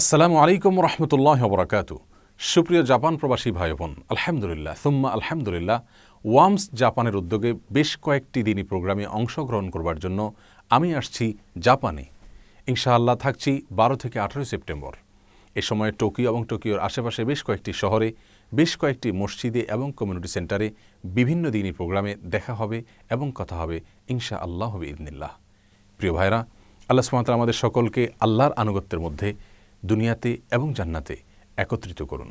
আসসালামু আলাইকুম রহমতুল্লাহ বরাকাত সুপ্রিয় জাপান প্রবাসী ভাই বোন আলহামদুলিল্লাহ সুম্মা আলহামদুলিল্লাহ ওয়ামস জাপানের উদ্যোগে বেশ কয়েকটি দিনই প্রোগ্রামে অংশগ্রহণ করবার জন্য আমি আসছি জাপানে ইনশাআল্লাহ থাকছি বারো থেকে আঠেরোই সেপ্টেম্বর এ সময় টোকিও এবং টোকিওর আশেপাশে বেশ কয়েকটি শহরে বেশ কয়েকটি মসজিদে এবং কমিউনিটি সেন্টারে বিভিন্ন দিনই প্রোগ্রামে দেখা হবে এবং কথা হবে ইনশা আল্লাহ হবে ইদনিল্লাহ প্রিয় ভাইরা আল্লাহ সুমাতাল আমাদের সকলকে আল্লাহর আনুগত্যের মধ্যে দুনিয়াতে এবং জান্নাতে একত্রিত করুন